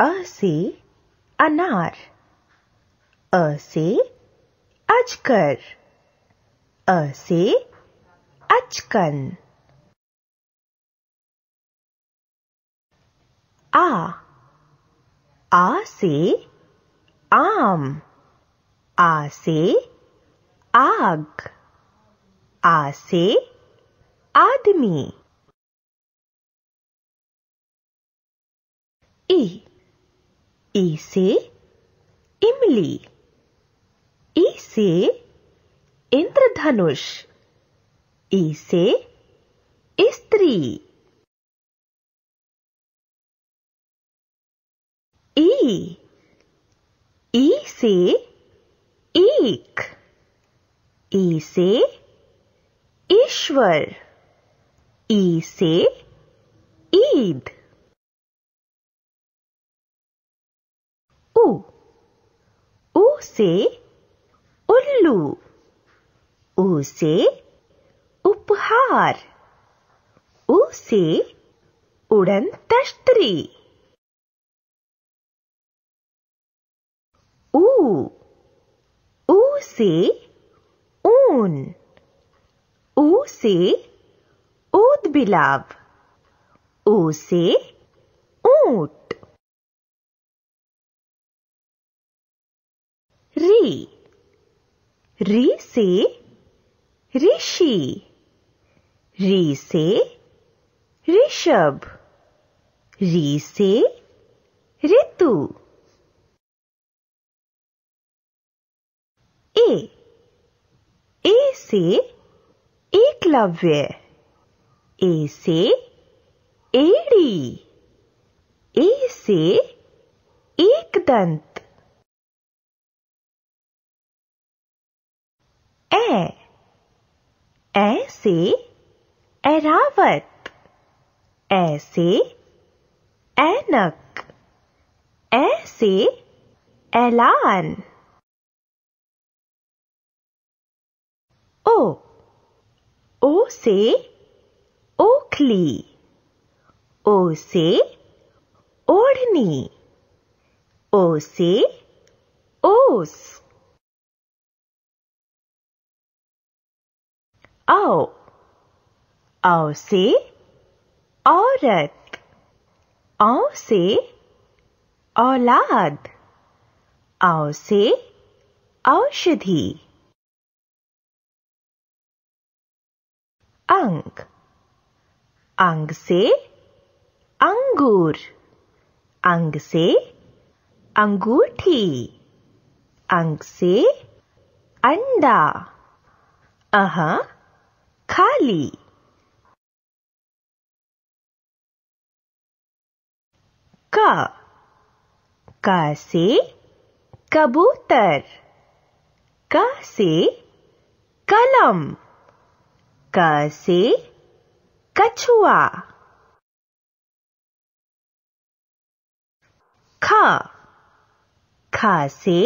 अ से अनार अ से अजकर अ से अचकन आ आ से आम आ से आग आ से आदमी E से इमली E से इंद्रधनुष E से स्त्री E E से एक E से ईश्वर E से ईद उ उ से उल्लू उ से उपहार उ से उड़न तश्तरी ऊ ऊ से ऊन ऊ से ऊद बिलाव ऊ से ऊट री री से ऋषि री से ऋषभ री से ऋतु ए ए से एकलव्य ए से एड़ी ए से एकदंत ए ऐसे एरावत ऐसे ऐनक ऐसे ऐलान ओ ओ से ओखली ओ से ओढ़नी ओ से ओस औ औ से औरत औ से औलाद औ से औषधि अंग अंग से अंगूर अंग से अंगूठी अंग से अंडा अहा खाली का का से कबूतर का से कलम का से कछुआ खा खा से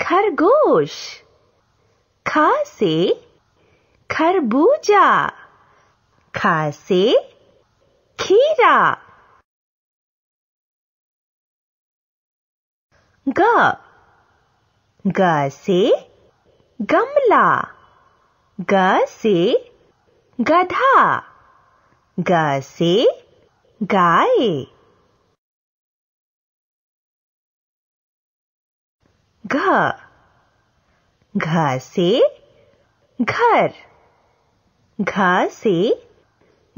खरगोश खा से खरबूजा खा से खीरा ग ग से गमला ग से गधा ग से गाय घ घ से घर घ से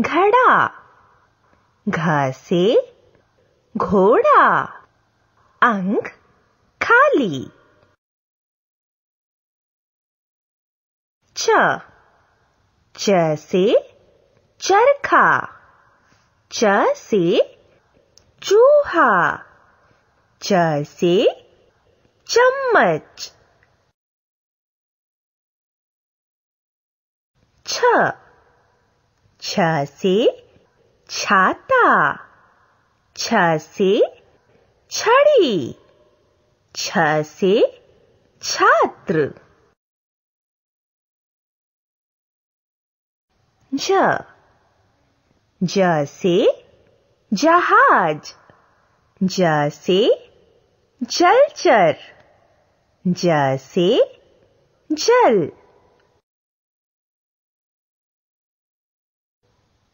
घड़ा घ से घोड़ा अंक खाली च च से चरखा च से चूहा च से चम्मच छ छ से छाता छ से छड़ी छ से छात्र ज ज से जहाज ज से जलचर ज से जल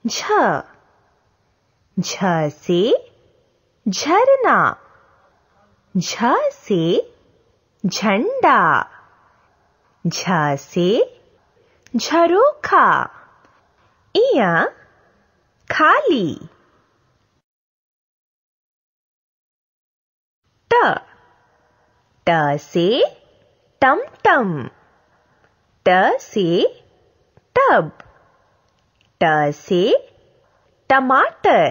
झ झ से झरना झ से झंडा झ से झरोखा इया खाली ट ट से टमटम ट से टब ट से टमाटर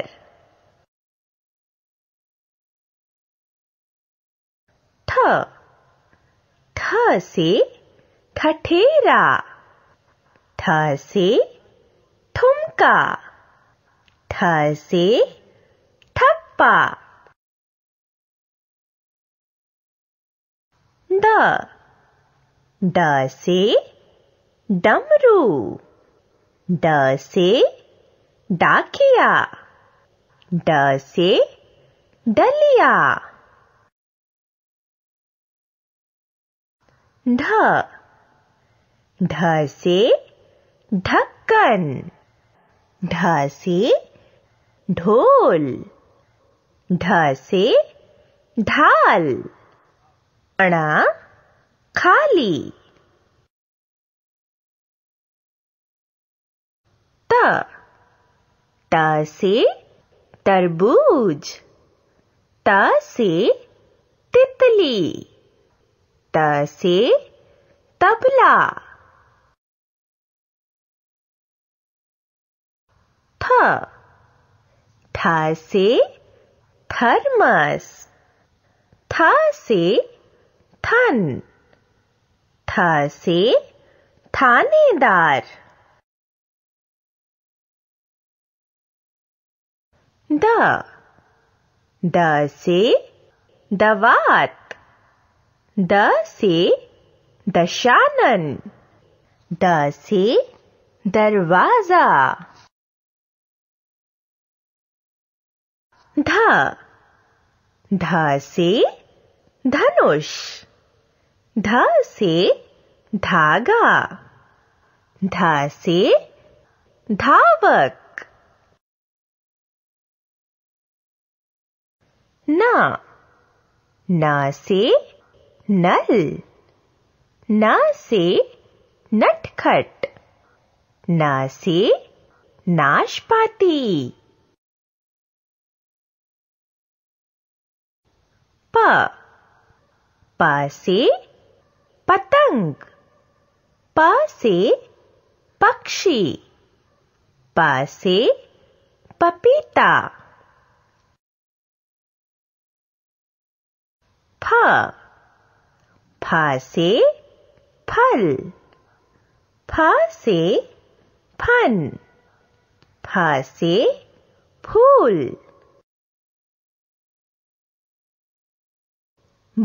ठ ठ से ठठेरा ठ से ठुमका ठ से ठप्पा ड से डमरू ड से डाकिया ड से डलिया ढ ढ से ढक्कन ढ से ढोल ढ से ढाल अणा खाली त त से तरबूज त से तितली त से तबला थ थ से थर्मस थ से थन थ से थानेदार द द से दवात द से दशानन द से दरवाजा ध ध से धनुष ध से धागा ध से धावक ना ना से नल ना से नटखट ना से नाशपाती प प से पतंग प से पक्षी प से पपीता फ फ से फल फ से फन फ से फूल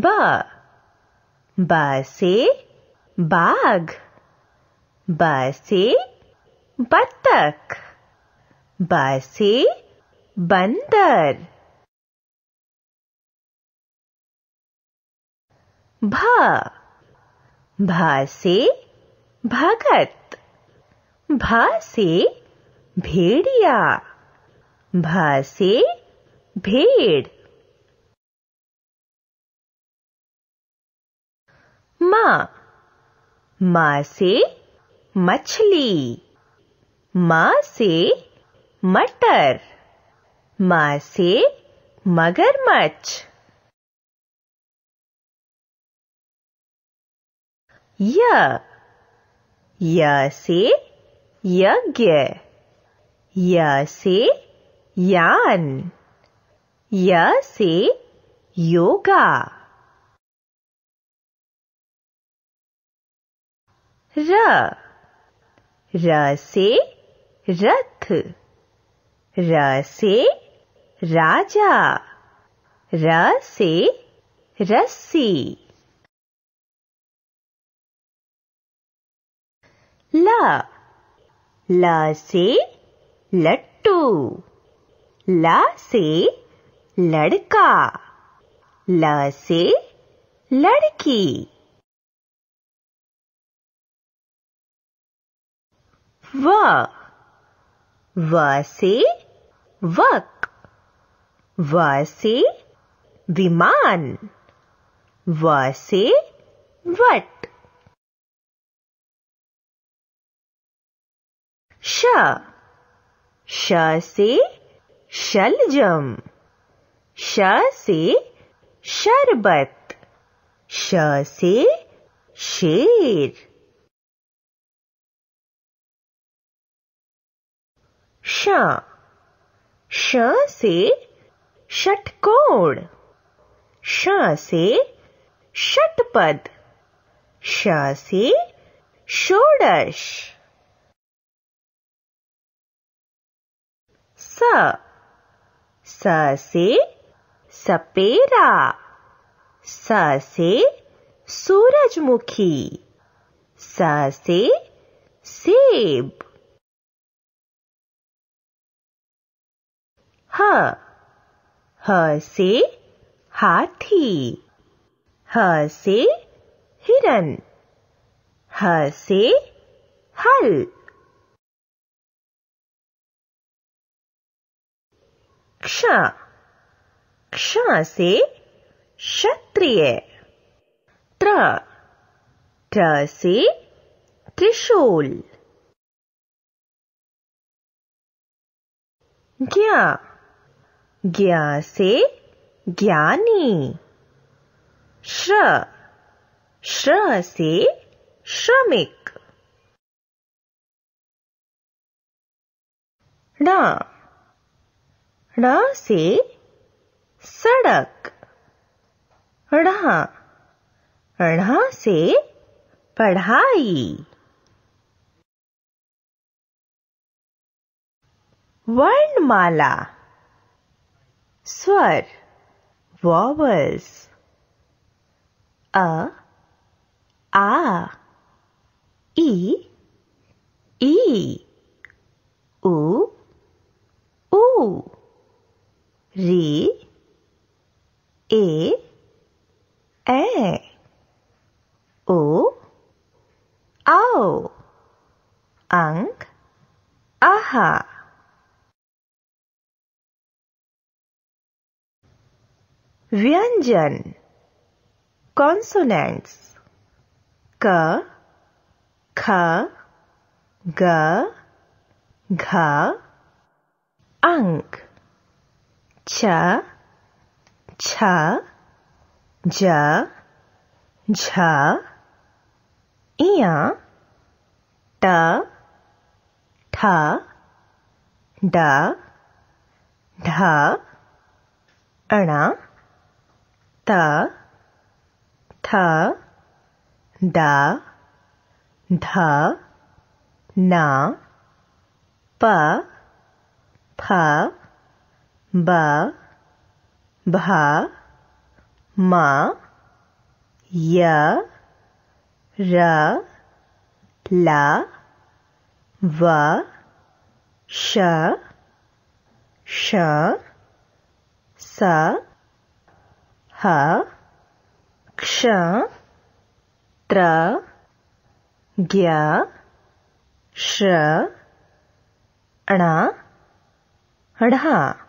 ब ब से बाघ ब से बत्तख ब से बंदर भ भा से भगत भा से भेड़िया भा से भेड़ मां मा से मछली मां से मटर मां से मगरमच्छ य य से यज्ञ य से यान य से योगा र र से रथ र से राजा र से रस्सी ल ल से लट्टू ल से लड़का ल से लड़की व व से वक व से विमान व से वट श श से शलजम श से शरबत श से शेर श श से षटकोण श से षटपद श से षोडश स स से सपेरा स से सूरजमुखी स से सेब ह ह से हाथी ह से हिरन ह से हल क्षा क्षा से क्षत्रिय त्र त्र से त्रिशूल ज्ञा ज्ञा से ज्ञानी श्र श्र से श्रमिक डा ड़ से सड़क ढ़ा से पढ़ाई वर्णमाला स्वर वॉवल्स अ आ ई ई ऊ ऊ re a a o ang aha Vyanjan, consonants k kh g gh ang च छ ज झ इया ट ठ ड ढ अण त थ द ध न प फ ब भ म य र ल व श श स ह क्ष त्र ज्ञ श अणा ढा